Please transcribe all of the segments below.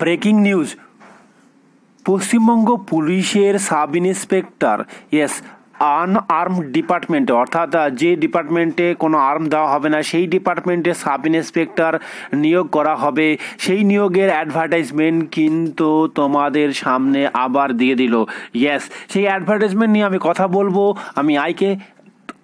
breaking news Paschimbanga পুলিশের sub inspector yes unarm ডিপার্টমেন্টে অর্থাৎ যে ডিপার্টমেন্টে কোনো আর্ম দেওয়া হবে না সেই ডিপার্টমেন্টে সাব ইন্সপেক্টর নিয়োগ করা হবে সেই নিয়োগের অ্যাডভার্টাইজমেন্ট কিন্তু তোমাদের সামনে আবার দিয়ে দিল ইয়েস সেই অ্যাডভার্টাইজমেন্ট নিয়ে আমি কথা বলবো আমি আইকে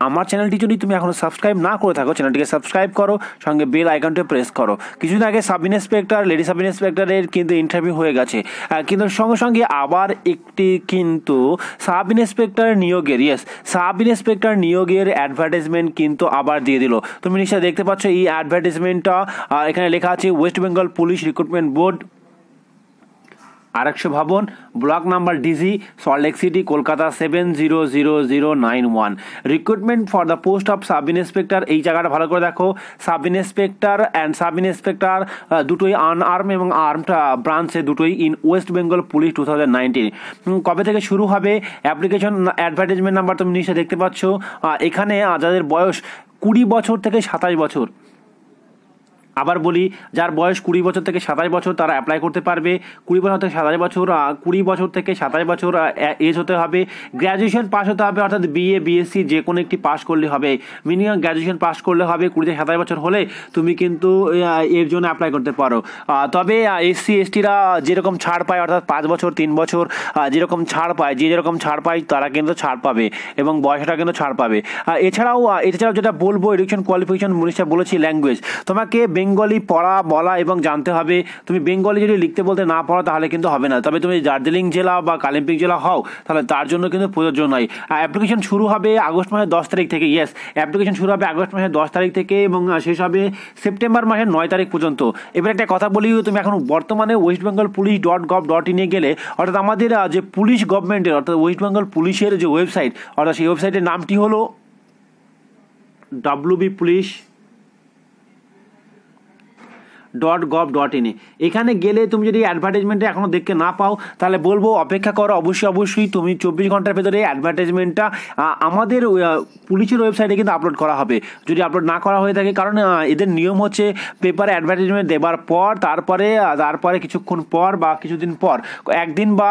আমার চ্যানেলটি যদি তুমি এখনও সাবস্ক্রাইব না করে থাকো চ্যানেলটিকে সাবস্ক্রাইব করো সঙ্গে বেল আইকনটা প্রেস করো কিছুদিন আগে সাব ইন্সপেক্টর লেডি সাব ইন্সপেক্টরের কিন্তু ইন্টারভিউ হয়ে গেছে কিন্তু সঙ্গে সঙ্গে আবার একটি কিন্তু সাব ইন্সপেক্টর নিয়োগের ইয়েস সাব ইন্সপেক্টর নিয়োগের অ্যাডভার্টাইজমেন্ট কিন্তু আবার দিয়ে দিল তুমি নিশ্চয়ই দেখতে পাচ্ছ এই অ্যাডভার্টাইজমেন্টটা এখানে লেখা আছে West Bengal police recruitment board আরেকশো ভবন block number DG lake city Kolkata seven zero zero zero nine one recruitment for the post of sub inspector এই জায়গাটা ভালো করে দেখো sub inspector and sub inspector দুটোই আনআর্ম এবং আর্ম ব্রাঞ্চে দুটোই in West Bengal police two thousand nineteen কবে থেকে শুরু হবে অ্যাপ্লিকেশন অ্যাডভার্টাইজমেন্ট নাম্বার তুমি নিশ্চয়ই দেখতে পাচ্ছ এখানে যাদের বয়স কুড়ি বছর থেকে সাতাশ বছর আবার বলি যার বয়স কুড়ি বছর থেকে সাতাশ বছর তারা অ্যাপ্লাই করতে পারবে কুড়ি বছর থেকে সাতাশ বছর কুড়ি বছর থেকে সাতাশ বছর এজ হতে হবে গ্র্যাজুয়েশন পাস হতে হবে অর্থাৎ বিএ বিএসসি যে কোনো একটি পাস করলে হবে মিনিমাম গ্র্যাজুয়েশন পাস করলে হবে কুড়ি থেকে সাতাশ বছর হলে তুমি কিন্তু এর জন্য অ্যাপ্লাই করতে পারো তবে এসসি এসটিরা যেরকম ছাড় পায় অর্থাৎ পাঁচ বছর তিন বছর যেরকম ছাড় পায় যে যেরকম ছাড় পায় তারা কিন্তু ছাড় পাবে এবং বয়সটা কিন্তু ছাড় পাবে এছাড়াও এছাড়াও যেটা বলবো এডুকেশন কোয়ালিফিকেশন মিনিস্টার বলেছি ল্যাঙ্গুয়েজ তোমাকে বেঙ্গলি পড়া বলা এবং জানতে হবে তুমি বেঙ্গলি যদি লিখতে বলতে না পড়া তাহলে কিন্তু হবে না তবে তুমি দার্জিলিং জেলা বা কালিম্পিং জেলা হও তাহলে তার জন্য কিন্তু প্রযোজ্য নয় অ্যাপ্লিকেশন শুরু হবে আগস্ট মাসের দশ তারিখ থেকে ইয়েস অ্যাপ্লিকেশন শুরু হবে আগস্ট মাসের দশ তারিখ থেকে এবং শেষ হবে সেপ্টেম্বর মাসের নয় তারিখ পর্যন্ত এবার একটা কথা বলি তুমি এখন বর্তমানে West Bengal police dot gov dot ইনে গেলে অর্থাৎ আমাদের যে পুলিশ গভর্নমেন্টের অর্থাৎ ওয়েস্ট বেঙ্গল পুলিশের যে ওয়েবসাইট অর্থাৎ সেই ওয়েবসাইটের নামটি হলো W police dot gov dot ইনে এখানে গেলে তুমি যদি অ্যাডভার্টাইজমেন্টটা এখনও দেখতে না পাও তাহলে বলবো অপেক্ষা করো অবশ্যই অবশ্যই তুমি চব্বিশ ঘন্টার ভেতরে অ্যাডভার্টাইজমেন্টটা আমাদের পুলিশের ওয়েবসাইটে কিন্তু আপলোড করা হবে যদি আপলোড না করা হয়ে থাকে কারণ এদের নিয়ম হচ্ছে পেপারে অ্যাডভার্টাইজমেন্ট দেবার পর তারপরে তারপরে কিছুক্ষণ পর বা কিছুদিন পর একদিন বা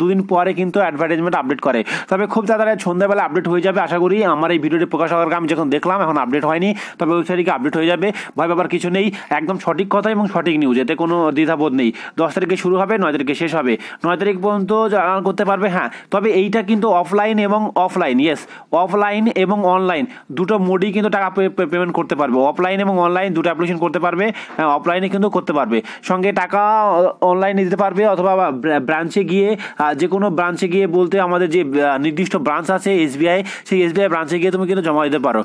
দুদিন পরে কিন্তু অ্যাডভার্টাইজমেন্ট আপডেট করে তবে খুব তাড়াতাড়ি সন্ধ্যাবেলা আপডেট হয়ে যাবে আশা করি আমার এই ভিডিওটি প্রকাশ হওয়ার আমি যখন দেখলাম এখন আপডেট হয়নি তবে ওয়েবসাইটে আপডেট হয়ে যাবে ভয় পাবার কিছু নেই একদম সঠিক কথা এবং সঠিক নিউজ এতে কোনো দ্বিধাবোধ নেই দশ তারিখে শুরু হবে নয় তারিখে শেষ হবে নয় তারিখ পর্যন্ত করতে পারবে হ্যাঁ তবে এইটা কিন্তু অফলাইন এবং অফলাইন ইয়েস অফলাইন এবং অনলাইন দুটো মোডই কিন্তু টাকা পেমেন্ট করতে পারবে অফলাইন এবং অনলাইন দুটো অ্যাপ্লিকেশন করতে পারবে অফলাইনে হ্যাঁ, কিন্তু করতে পারবে সঙ্গে টাকা অনলাইনে দিতে পারবে অথবা ব্রাঞ্চে গিয়ে যে কোনো ব্রাঞ্চে গিয়ে বলতে আমাদের যে নির্দিষ্ট ব্রাঞ্চ আছে এসবিআই সেই এসবিআই ব্রাঞ্চে গিয়ে তুমি কিন্তু জমা দিতে পারো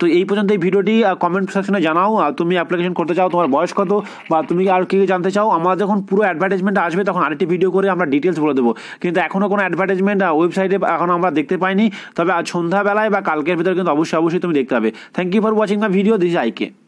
তো এই পর্যন্ত এই ভিডিওটি কমেন্ট সেকশনে জানাও তুমি অ্যাপ্লিকেশন করতে চাও তোমার বয়স কত বা তুমি আর কি জানতে চাও আমার যখন পুরো অ্যাডভার্টাইজমেন্ট আসবে তখন আরেকটি ভিডিও করে আমরা ডিটেলস বলে দেবো কিন্তু এখনও কোনো অ্যাডভার্টাইজমেন্ট ওয়েবসাইটে এখন আমরা দেখতে পাইনি তবে আজ সন্ধ্যাবেলায় বা কালকের ভিতরে কিন্তু অবশ্যই অবশ্যই তুমি দেখতে পাবে thank you for watching my video this আইকে